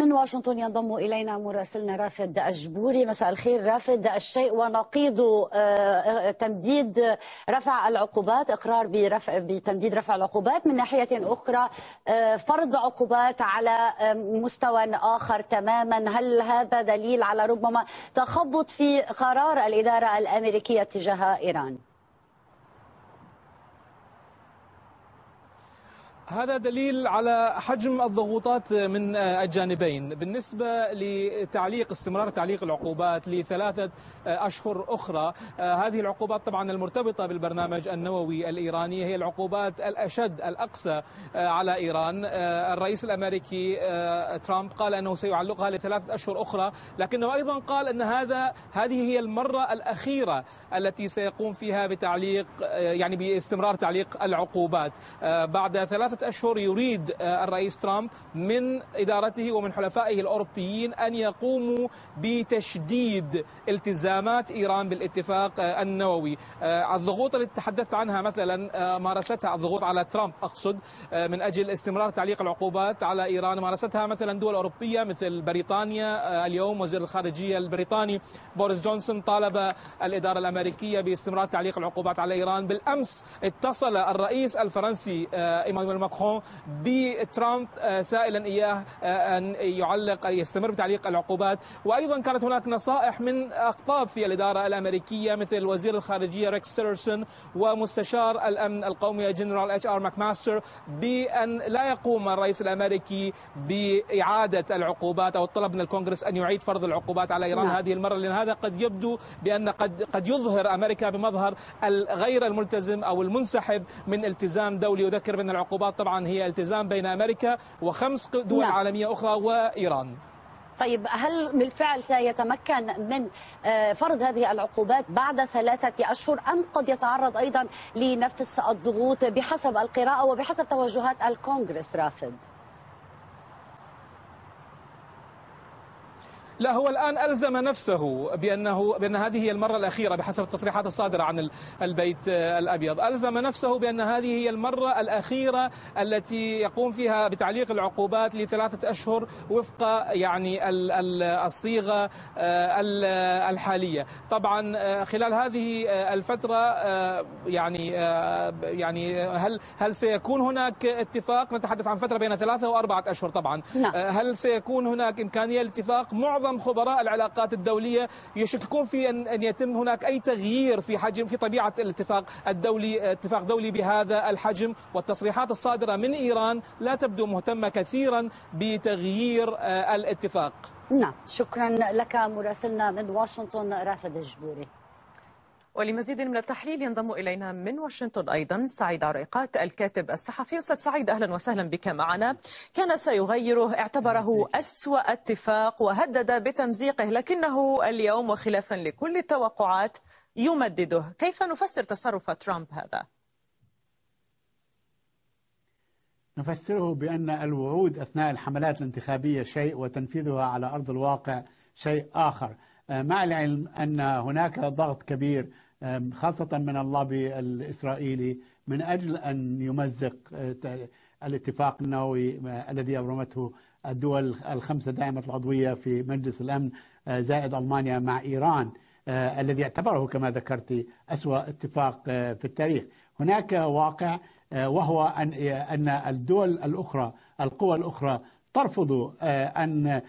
من واشنطن ينضم إلينا مراسلنا رافد الجبوري مساء الخير رافد الشيء ونقيض آه، آه، تمديد رفع العقوبات إقرار برفع بتمديد رفع العقوبات من ناحية أخرى آه، فرض عقوبات على مستوى آخر تماما هل هذا دليل على ربما تخبط في قرار الإدارة الأمريكية تجاه إيران؟ هذا دليل على حجم الضغوطات من الجانبين بالنسبة لتعليق استمرار تعليق العقوبات لثلاثة أشهر أخرى هذه العقوبات طبعا المرتبطة بالبرنامج النووي الإيراني هي العقوبات الأشد الأقصى على إيران الرئيس الأمريكي ترامب قال أنه سيعلقها لثلاثة أشهر أخرى لكنه أيضا قال أن هذا هذه هي المرة الأخيرة التي سيقوم فيها بتعليق يعني باستمرار تعليق العقوبات بعد ثلاثة أشهر يريد آه، الرئيس ترامب من إدارته ومن حلفائه الأوروبيين أن يقوموا بتشديد التزامات إيران بالاتفاق آه، النووي آه، الضغوط التي تحدثت عنها مثلا مارستها الضغوط على ترامب أقصد من أجل استمرار تعليق العقوبات على إيران مارستها مثلا دول أوروبية مثل بريطانيا اليوم وزير الخارجية البريطاني بوريس جونسون طالب الإدارة الأمريكية باستمرار تعليق العقوبات على إيران بالأمس اتصل الرئيس الفرنسي إيمانويل ماكرون ماكرون بترامب آه، سائلا إياه آه، أن يعلق يستمر بتعليق العقوبات وأيضا كانت هناك نصائح من أقطاب في الإدارة الأمريكية مثل وزير الخارجية ريكس تيلرسون ومستشار الأمن القومي جنرال اتش ار ماكماستر بأن لا يقوم الرئيس الأمريكي بإعادة العقوبات أو الطلب من الكونغرس أن يعيد فرض العقوبات على إيران نعم. هذه المرة لأن هذا قد يبدو بأن قد قد يظهر أمريكا بمظهر الغير الملتزم أو المنسحب من التزام دولي يذكر بأن العقوبات الاتفاقات طبعا هي التزام بين أمريكا وخمس دول نعم. عالمية أخرى وإيران طيب هل بالفعل سيتمكن من آه، فرض هذه العقوبات بعد ثلاثة أشهر أم قد يتعرض أيضا لنفس الضغوط بحسب القراءة وبحسب توجهات الكونغرس رافد؟ لا هو الآن ألزم نفسه بأنه بأن هذه هي المرة الأخيرة بحسب التصريحات الصادرة عن البيت الأبيض ألزم نفسه بأن هذه هي المرة الأخيرة التي يقوم فيها بتعليق العقوبات لثلاثة أشهر وفق يعني الصيغة آه، الحالية طبعا آه، خلال هذه آه، الفترة يعني يعني هل هل سيكون هناك اتفاق نتحدث عن فترة بين ثلاثة وأربعة أشهر طبعا نعم. هل سيكون هناك إمكانية لاتفاق معظم معظم خبراء العلاقات الدولية يشككون في أن, أن يتم هناك أي تغيير في حجم في طبيعة الاتفاق الدولي اتفاق دولي بهذا الحجم والتصريحات الصادرة من إيران لا تبدو مهتمة كثيرا بتغيير آه، الاتفاق نعم شكرا لك مراسلنا من واشنطن رافد الجبوري ولمزيد من التحليل ينضم إلينا من واشنطن أيضا سعيد عريقات الكاتب الصحفي أستاذ سعيد أهلا وسهلا بك معنا كان سيغيره اعتبره أسوأ اتفاق وهدد بتمزيقه لكنه اليوم وخلافا لكل التوقعات يمدده كيف نفسر تصرف ترامب هذا؟ نفسره بأن الوعود أثناء الحملات الانتخابية شيء وتنفيذها على أرض الواقع شيء آخر آه، مع العلم أن هناك ضغط كبير خاصة من اللابي الإسرائيلي من أجل أن يمزق أه، الاتفاق النووي أه، الذي أبرمته الدول الخمسة دائمة العضوية في مجلس الأمن أه، زائد ألمانيا مع إيران الذي اعتبره كما ذكرت أسوأ اتفاق في التاريخ هناك واقع وهو أن الدول الأخرى القوى الأخرى ترفض أن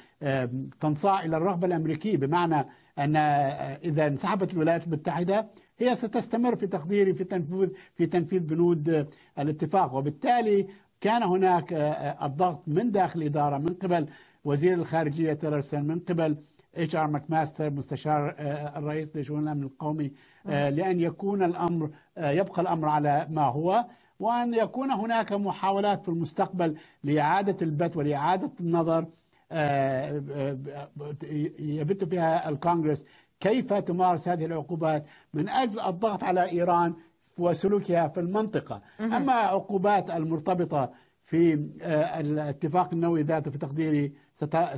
تنصاع إلى الرغبة الأمريكية بمعنى أن آه، إذا انسحبت الولايات المتحدة هي ستستمر في تقديري في تنفيذ في تنفيذ بنود آه، الاتفاق وبالتالي كان هناك آه، الضغط من داخل الإدارة من قبل وزير الخارجية تيلرسون من قبل اتش ار ماكماستر مستشار الرئيس لشؤون الامن القومي نعم. لان يكون الامر يبقى الامر على ما هو وان يكون هناك محاولات في المستقبل لاعاده البت ولاعاده النظر آه، آه، آه، يبت بها الكونغرس كيف تمارس هذه العقوبات من أجل الضغط على إيران وسلوكها في المنطقة أما عقوبات المرتبطة في الاتفاق النووي ذاته في تقديري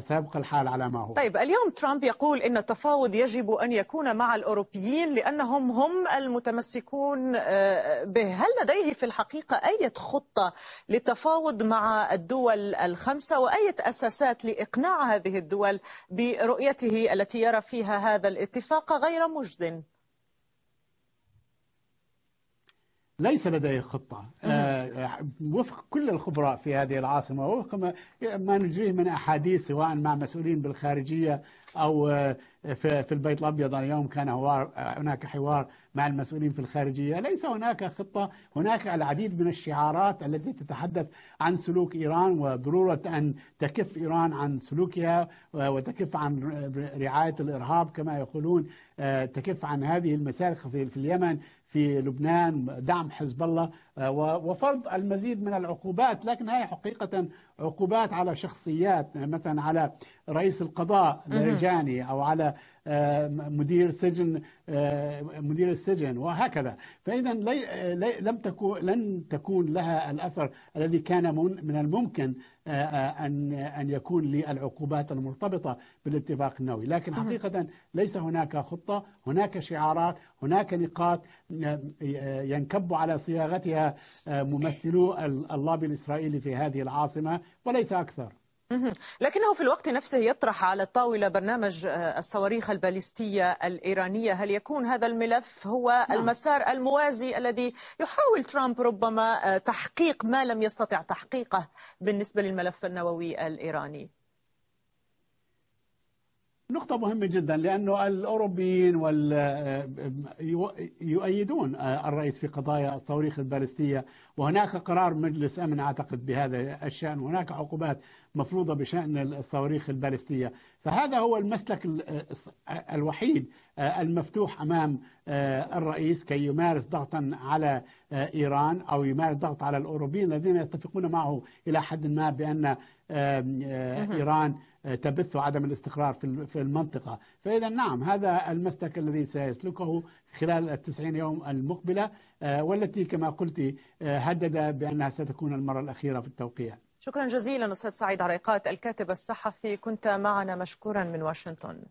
سيبقى الحال على ما هو طيب اليوم ترامب يقول أن التفاوض يجب أن يكون مع الأوروبيين لأنهم هم المتمسكون آه، به هل لديه في الحقيقة أي خطة للتفاوض مع الدول الخمسة وأي أساسات لإقناع هذه الدول برؤيته التي يرى فيها هذا الاتفاق غير مجد ليس لديه خطة آه، آه، وفق كل الخبراء في هذه العاصمة وفق ما نجريه من أحاديث سواء مع مسؤولين بالخارجية أو آه، في البيت الابيض اليوم كان هناك حوار مع المسؤولين في الخارجيه، ليس هناك خطه، هناك العديد من الشعارات التي تتحدث عن سلوك ايران وضروره ان تكف ايران عن سلوكها وتكف عن رعايه الارهاب كما يقولون، تكف عن هذه المسالخ في اليمن، في لبنان، دعم حزب الله وفرض المزيد من العقوبات، لكن هي حقيقه عقوبات على شخصيات مثلا على رئيس القضاء الرجاني او على آه، مدير سجن آه، مدير السجن وهكذا فإذا لم تكون لن تكون لها الأثر الذي كان من الممكن آه، أن أن يكون للعقوبات المرتبطة بالاتفاق النووي لكن حقيقة ليس هناك خطة هناك شعارات هناك نقاط ينكب على صياغتها ممثلو اللابي الإسرائيلي في هذه العاصمة وليس أكثر لكنه في الوقت نفسه يطرح على الطاولة برنامج آه، الصواريخ الباليستية الإيرانية هل يكون هذا الملف هو نعم. المسار الموازي الذي يحاول ترامب ربما آه، تحقيق ما لم يستطع تحقيقه بالنسبة للملف النووي الإيراني نقطة مهمة جدا لأنه الأوروبيين وال... يؤيدون الرئيس في قضايا الصواريخ البالستية وهناك قرار مجلس أمن أعتقد بهذا الشأن وهناك عقوبات مفروضة بشأن الصواريخ البالستية فهذا هو المسلك الوحيد المفتوح أمام الرئيس كي يمارس ضغطا على إيران أو يمارس ضغط على الأوروبيين الذين يتفقون معه إلى حد ما بأن إيران تبث عدم الاستقرار في المنطقة فإذا نعم هذا المسلك الذي سيسلكه خلال التسعين يوم المقبلة آه، والتي كما قلت آه، هدد بأنها ستكون المرة الأخيرة في التوقيع شكرا جزيلا أستاذ سعيد عريقات الكاتب الصحفي كنت معنا مشكورا من واشنطن